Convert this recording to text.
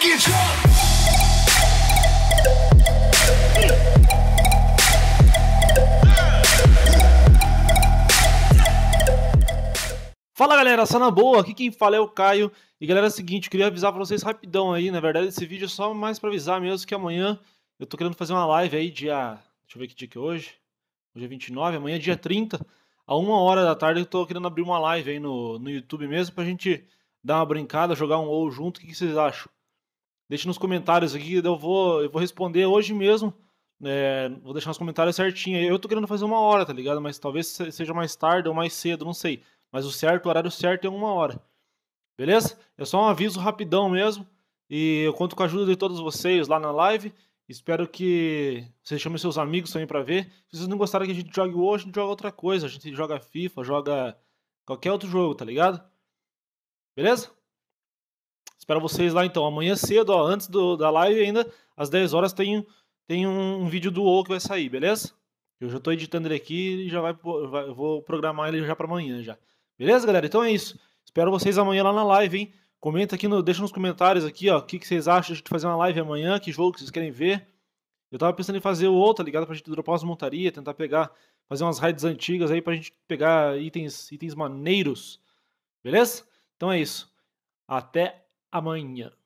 fucking Fala galera, só na boa, aqui quem fala é o Caio. E galera, é o seguinte, eu queria avisar pra vocês rapidão aí, na verdade esse vídeo é só mais pra avisar mesmo que amanhã eu tô querendo fazer uma live aí dia, deixa eu ver que dia que é hoje, hoje é 29, amanhã é dia 30, a uma hora da tarde eu tô querendo abrir uma live aí no, no YouTube mesmo pra gente dar uma brincada, jogar um ou junto, o que, que vocês acham? Deixe nos comentários aqui, eu vou, eu vou responder hoje mesmo. É, vou deixar nos comentários certinho. Eu tô querendo fazer uma hora, tá ligado? Mas talvez seja mais tarde ou mais cedo, não sei. Mas o certo, o horário certo é uma hora. Beleza? É só um aviso rapidão mesmo. E eu conto com a ajuda de todos vocês lá na live. Espero que vocês chamem seus amigos também para ver. Se vocês não gostaram que a gente jogue hoje, a gente joga outra coisa. A gente joga FIFA, joga qualquer outro jogo, tá ligado? Beleza? Espero vocês lá então. Amanhã cedo, ó, antes do, da live ainda, às 10 horas tem, tem um, um vídeo do O que vai sair, beleza? Eu já estou editando ele aqui e já vai, vai eu vou programar ele já para amanhã já. Beleza, galera? Então é isso. Espero vocês amanhã lá na live, hein? Comenta aqui, no, deixa nos comentários aqui, ó, o que, que vocês acham de fazer uma live amanhã, que jogo que vocês querem ver. Eu tava pensando em fazer o outro, tá ligado? Pra gente dropar umas montarias, tentar pegar, fazer umas raids antigas aí pra gente pegar itens, itens maneiros. Beleza? Então é isso. Até amanhã.